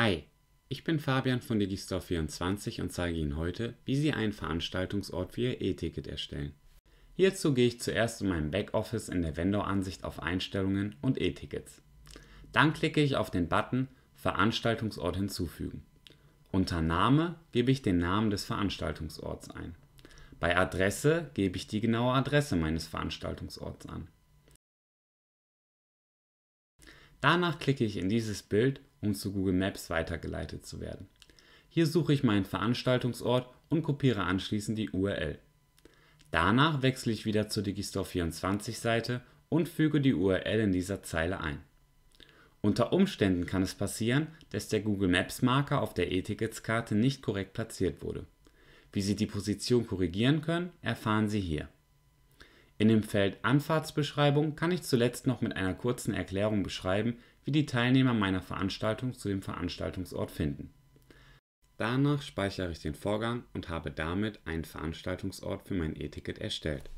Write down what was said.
Hi, ich bin Fabian von Digistore24 und zeige Ihnen heute, wie Sie einen Veranstaltungsort für Ihr E-Ticket erstellen. Hierzu gehe ich zuerst in meinem Backoffice in der Vendor-Ansicht auf Einstellungen und E-Tickets. Dann klicke ich auf den Button Veranstaltungsort hinzufügen. Unter Name gebe ich den Namen des Veranstaltungsorts ein. Bei Adresse gebe ich die genaue Adresse meines Veranstaltungsorts an. Danach klicke ich in dieses Bild um zu Google Maps weitergeleitet zu werden. Hier suche ich meinen Veranstaltungsort und kopiere anschließend die URL. Danach wechsle ich wieder zur Digistore24 Seite und füge die URL in dieser Zeile ein. Unter Umständen kann es passieren, dass der Google Maps Marker auf der E-Tickets-Karte nicht korrekt platziert wurde. Wie Sie die Position korrigieren können, erfahren Sie hier. In dem Feld Anfahrtsbeschreibung kann ich zuletzt noch mit einer kurzen Erklärung beschreiben, wie die Teilnehmer meiner Veranstaltung zu dem Veranstaltungsort finden. Danach speichere ich den Vorgang und habe damit einen Veranstaltungsort für mein E-Ticket erstellt